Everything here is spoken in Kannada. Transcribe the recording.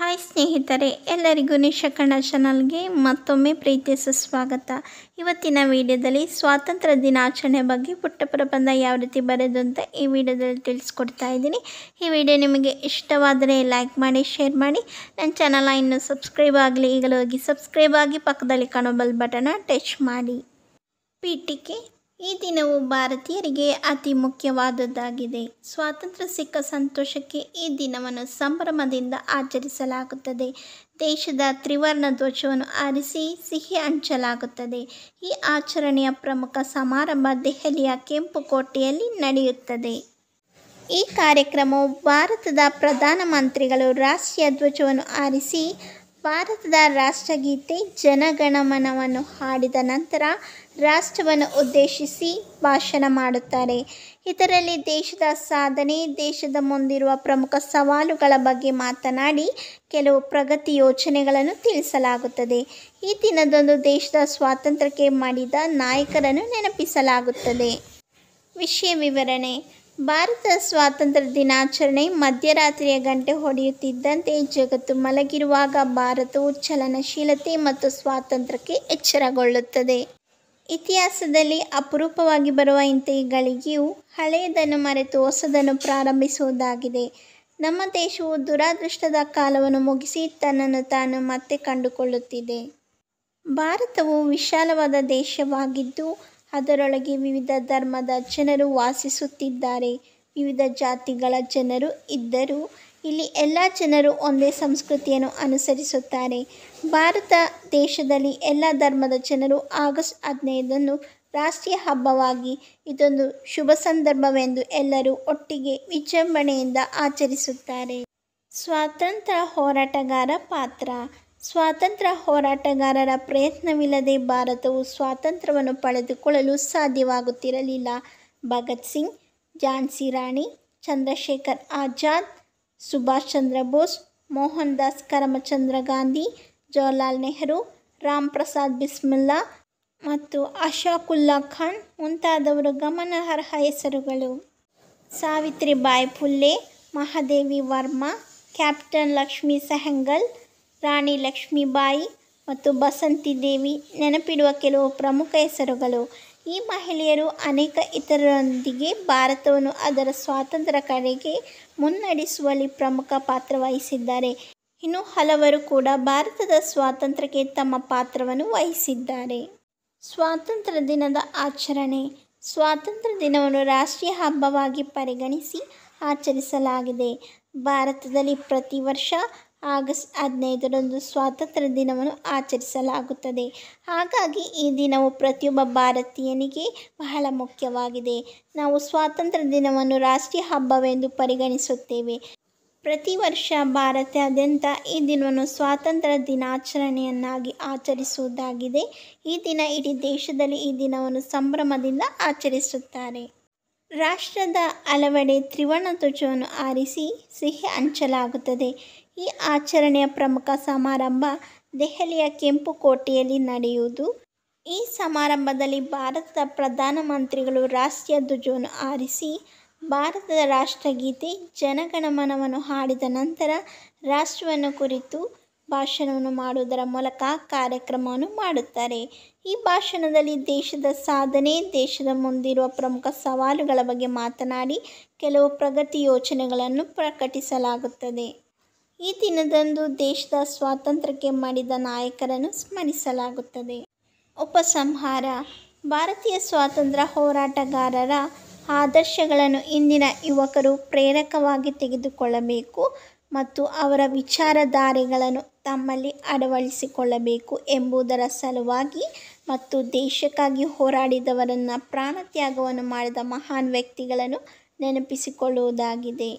ಹಾಯ್ ಸ್ನೇಹಿತರೆ ಎಲ್ಲರಿಗೂ ನಿಶಕಣ ಚಾನಲ್ಗೆ ಮತ್ತೊಮ್ಮೆ ಪ್ರೀತಿಯ ಸುಸ್ವಾಗತ ಇವತ್ತಿನ ವಿಡಿಯೋದಲ್ಲಿ ಸ್ವಾತಂತ್ರ್ಯ ದಿನಾಚರಣೆ ಬಗ್ಗೆ ಪುಟ್ಟ ಪ್ರಬಂಧ ಯಾವ ರೀತಿ ಬರೆದು ಅಂತ ಈ ವಿಡಿಯೋದಲ್ಲಿ ತಿಳಿಸ್ಕೊಡ್ತಾ ಇದ್ದೀನಿ ಈ ವಿಡಿಯೋ ನಿಮಗೆ ಇಷ್ಟವಾದರೆ ಲೈಕ್ ಮಾಡಿ ಶೇರ್ ಮಾಡಿ ನನ್ನ ಚಾನಲ್ ಇನ್ನೂ ಸಬ್ಸ್ಕ್ರೈಬ್ ಆಗಲಿ ಈಗಲೋಗಿ ಸಬ್ಸ್ಕ್ರೈಬ್ ಆಗಿ ಪಕ್ಕದಲ್ಲಿ ಕಾಣೋ ಬಲ್ ಬಟನ ಟಚ್ ಮಾಡಿ ಪೀಠಿಕೆ ಈ ದಿನವು ಭಾರತೀಯರಿಗೆ ಅತಿ ಮುಖ್ಯವಾದದ್ದಾಗಿದೆ ಸ್ವಾತಂತ್ರ್ಯ ಸಿಕ್ಕ ಸಂತೋಷಕ್ಕೆ ಈ ದಿನವನ್ನು ಸಂಭ್ರಮದಿಂದ ಆಚರಿಸಲಾಗುತ್ತದೆ ದೇಶದ ತ್ರಿವರ್ಣ ಧ್ವಜವನ್ನು ಆರಿಸಿ ಸಿಹಿ ಹಂಚಲಾಗುತ್ತದೆ ಈ ಆಚರಣೆಯ ಪ್ರಮುಖ ಸಮಾರಂಭ ದೆಹಲಿಯ ಕೆಂಪುಕೋಟೆಯಲ್ಲಿ ನಡೆಯುತ್ತದೆ ಈ ಕಾರ್ಯಕ್ರಮವು ಭಾರತದ ಪ್ರಧಾನಮಂತ್ರಿಗಳು ರಾಷ್ಟ್ರೀಯ ಧ್ವಜವನ್ನು ಆರಿಸಿ ಭಾರತದ ರಾಷ್ಟ್ರಗೀತೆ ಜನಗಣಮನವನ್ನು ಹಾಡಿದ ನಂತರ ರಾಷ್ಟ್ರವನ್ನು ಉದ್ದೇಶಿಸಿ ಭಾಷಣ ಮಾಡುತ್ತಾರೆ ಇದರಲ್ಲಿ ದೇಶದ ಸಾಧನೆ ದೇಶದ ಮುಂದಿರುವ ಪ್ರಮುಖ ಸವಾಲುಗಳ ಬಗ್ಗೆ ಮಾತನಾಡಿ ಕೆಲವು ಪ್ರಗತಿ ಯೋಚನೆಗಳನ್ನು ತಿಳಿಸಲಾಗುತ್ತದೆ ಈ ದಿನದಂದು ದೇಶದ ಸ್ವಾತಂತ್ರ್ಯಕ್ಕೆ ಮಾಡಿದ ನಾಯಕರನ್ನು ನೆನಪಿಸಲಾಗುತ್ತದೆ ವಿಷಯ ವಿವರಣೆ ಭಾರತ ಸ್ವಾತಂತ್ರ್ಯ ದಿನಾಚರಣೆ ಮಧ್ಯರಾತ್ರಿಯ ಗಂಟೆ ಹೊಡೆಯುತ್ತಿದ್ದಂತೆ ಜಗತ್ತು ಮಲಗಿರುವಾಗ ಭಾರತವು ಚಲನಶೀಲತೆ ಮತ್ತು ಸ್ವಾತಂತ್ರ್ಯಕ್ಕೆ ಎಚ್ಚರಗೊಳ್ಳುತ್ತದೆ ಇತಿಹಾಸದಲ್ಲಿ ಅಪರೂಪವಾಗಿ ಬರುವ ಇಂತಹ ಗಳಿಗೆಯು ಹಳೆಯದನ್ನು ಮರೆತು ಹೊಸದನ್ನು ಪ್ರಾರಂಭಿಸುವುದಾಗಿದೆ ನಮ್ಮ ದೇಶವು ದುರಾದೃಷ್ಟದ ಕಾಲವನ್ನು ಮುಗಿಸಿ ತನ್ನನ್ನು ತಾನು ಮತ್ತೆ ಕಂಡುಕೊಳ್ಳುತ್ತಿದೆ ಭಾರತವು ವಿಶಾಲವಾದ ದೇಶವಾಗಿದ್ದು ಅದರೊಳಗೆ ವಿವಿಧ ಧರ್ಮದ ಜನರು ವಾಸಿಸುತ್ತಿದ್ದಾರೆ ವಿವಿಧ ಜಾತಿಗಳ ಜನರು ಇದ್ದರು ಇಲ್ಲಿ ಎಲ್ಲ ಜನರು ಒಂದೇ ಸಂಸ್ಕೃತಿಯನ್ನು ಅನುಸರಿಸುತ್ತಾರೆ ಭಾರತ ದೇಶದಲ್ಲಿ ಎಲ್ಲ ಧರ್ಮದ ಜನರು ಆಗಸ್ಟ್ ಹದಿನೈದನ್ನು ರಾಷ್ಟ್ರೀಯ ಹಬ್ಬವಾಗಿ ಇದೊಂದು ಶುಭ ಸಂದರ್ಭವೆಂದು ಎಲ್ಲರೂ ಒಟ್ಟಿಗೆ ವಿಜೃಂಭಣೆಯಿಂದ ಆಚರಿಸುತ್ತಾರೆ ಸ್ವಾತಂತ್ರ್ಯ ಹೋರಾಟಗಾರ ಪಾತ್ರ ಸ್ವಾತಂತ್ರ್ಯ ಹೋರಾಟಗಾರರ ಪ್ರಯತ್ನವಿಲ್ಲದೆ ಭಾರತವು ಸ್ವಾತಂತ್ರ್ಯವನ್ನು ಪಡೆದುಕೊಳ್ಳಲು ಸಾಧ್ಯವಾಗುತ್ತಿರಲಿಲ್ಲ ಭಗತ್ ಸಿಂಗ್ ಝಾನ್ಸಿ ರಾಣಿ ಚಂದ್ರಶೇಖರ್ ಆಜಾದ್ ಸುಭಾಷ್ ಚಂದ್ರ ಬೋಸ್ ಮೋಹನ್ ದಾಸ್ ಕರಮಚಂದ್ರ ಗಾಂಧಿ ಜವಾಹರ್ಲಾಲ್ ನೆಹರು ರಾಮ್ ಪ್ರಸಾದ್ ಬಿಸ್ಮಿಲ್ಲಾ ಮತ್ತು ಅಶಾಕುಲ್ಲಾ ಖಾನ್ ಮುಂತಾದವರು ಗಮನಾರ್ಹ ಹೆಸರುಗಳು ಸಾವಿತ್ರಿಬಾಯಿ ಫುಲ್ಲೆ ಮಹಾದೇವಿ ವರ್ಮಾ ಕ್ಯಾಪ್ಟನ್ ಲಕ್ಷ್ಮೀ ಸಹಂಗಲ್ ರಾಣಿ ಲಕ್ಷ್ಮೀಬಾಯಿ ಮತ್ತು ಬಸಂತಿ ದೇವಿ ನೆನಪಿಡುವ ಕೆಲವು ಪ್ರಮುಖ ಹೆಸರುಗಳು ಈ ಮಹಿಳೆಯರು ಅನೇಕ ಇತರರೊಂದಿಗೆ ಭಾರತವನ್ನು ಅದರ ಸ್ವಾತಂತ್ರ್ಯ ಕಡೆಗೆ ಮುನ್ನಡೆಸುವಲ್ಲಿ ಪ್ರಮುಖ ಪಾತ್ರ ವಹಿಸಿದ್ದಾರೆ ಇನ್ನು ಹಲವರು ಕೂಡ ಭಾರತದ ಸ್ವಾತಂತ್ರ್ಯಕ್ಕೆ ತಮ್ಮ ಪಾತ್ರವನ್ನು ವಹಿಸಿದ್ದಾರೆ ಸ್ವಾತಂತ್ರ್ಯ ದಿನದ ಆಚರಣೆ ಸ್ವಾತಂತ್ರ್ಯ ದಿನವನ್ನು ರಾಷ್ಟ್ರೀಯ ಹಬ್ಬವಾಗಿ ಪರಿಗಣಿಸಿ ಆಚರಿಸಲಾಗಿದೆ ಭಾರತದಲ್ಲಿ ಪ್ರತಿ ವರ್ಷ ಆಗಸ್ಟ್ ಹದಿನೈದರಂದು ಸ್ವಾತಂತ್ರ್ಯ ದಿನವನ್ನು ಆಚರಿಸಲಾಗುತ್ತದೆ ಹಾಗಾಗಿ ಈ ದಿನವು ಪ್ರತಿಯೊಬ್ಬ ಭಾರತೀಯನಿಗೆ ಬಹಳ ಮುಖ್ಯವಾಗಿದೆ ನಾವು ಸ್ವಾತಂತ್ರ್ಯ ದಿನವನ್ನು ರಾಷ್ಟ್ರೀಯ ಹಬ್ಬವೆಂದು ಪರಿಗಣಿಸುತ್ತೇವೆ ಪ್ರತಿ ವರ್ಷ ಭಾರತಾದ್ಯಂತ ಈ ದಿನವನ್ನು ಸ್ವಾತಂತ್ರ್ಯ ದಿನಾಚರಣೆಯನ್ನಾಗಿ ಆಚರಿಸುವುದಾಗಿದೆ ಈ ದಿನ ಇಡೀ ದೇಶದಲ್ಲಿ ಈ ದಿನವನ್ನು ಸಂಭ್ರಮದಿಂದ ಆಚರಿಸುತ್ತಾರೆ ರಾಷ್ಟ್ರದ ಹಲವೆಡೆ ತ್ರಿವರ್ಣ ಧ್ವಜವನ್ನು ಆರಿಸಿ ಸಿಹಿ ಹಂಚಲಾಗುತ್ತದೆ ಈ ಆಚರಣೆಯ ಪ್ರಮುಖ ಸಮಾರಂಭ ದೆಹಲಿಯ ಕೆಂಪು ಕೋಟೆಯಲ್ಲಿ ನಡೆಯುವುದು ಈ ಸಮಾರಂಭದಲ್ಲಿ ಭಾರತದ ಪ್ರಧಾನಮಂತ್ರಿಗಳು ರಾಷ್ಟ್ರೀಯ ಧ್ವಜವನ್ನು ಆರಿಸಿ ಭಾರತದ ರಾಷ್ಟ್ರಗೀತೆ ಜನಗಣಮನವನ್ನು ಹಾಡಿದ ನಂತರ ರಾಷ್ಟ್ರವನ್ನು ಕುರಿತು ಭಾಷಣವನ್ನು ಮಾಡುವುದರ ಮೂಲಕ ಕಾರ್ಯಕ್ರಮವನ್ನು ಮಾಡುತ್ತಾರೆ ಈ ಭಾಷಣದಲ್ಲಿ ದೇಶದ ಸಾಧನೆ ದೇಶದ ಮುಂದಿರುವ ಪ್ರಮುಖ ಸವಾಲುಗಳ ಬಗ್ಗೆ ಮಾತನಾಡಿ ಕೆಲವು ಪ್ರಗತಿ ಯೋಚನೆಗಳನ್ನು ಪ್ರಕಟಿಸಲಾಗುತ್ತದೆ ಈ ದಿನದಂದು ದೇಶದ ಸ್ವಾತಂತ್ರ್ಯಕ್ಕೆ ಮಾಡಿದ ನಾಯಕರನ್ನು ಸ್ಮರಿಸಲಾಗುತ್ತದೆ ಉಪಸಂಹಾರ ಭಾರತೀಯ ಸ್ವಾತಂತ್ರ್ಯ ಹೋರಾಟಗಾರರ ಆದರ್ಶಗಳನ್ನು ಇಂದಿನ ಯುವಕರು ಪ್ರೇರಕವಾಗಿ ತೆಗೆದುಕೊಳ್ಳಬೇಕು ಮತ್ತು ಅವರ ವಿಚಾರಧಾರೆಗಳನ್ನು ತಮ್ಮಲ್ಲಿ ಅಳವಡಿಸಿಕೊಳ್ಳಬೇಕು ಎಂಬುದರ ಸಲುವಾಗಿ ಮತ್ತು ದೇಶಕ್ಕಾಗಿ ಹೋರಾಡಿದವರನ್ನು ಪ್ರಾಣತ್ಯಾಗವನ್ನು ಮಾಡಿದ ಮಹಾನ್ ವ್ಯಕ್ತಿಗಳನ್ನು ನೆನಪಿಸಿಕೊಳ್ಳುವುದಾಗಿದೆ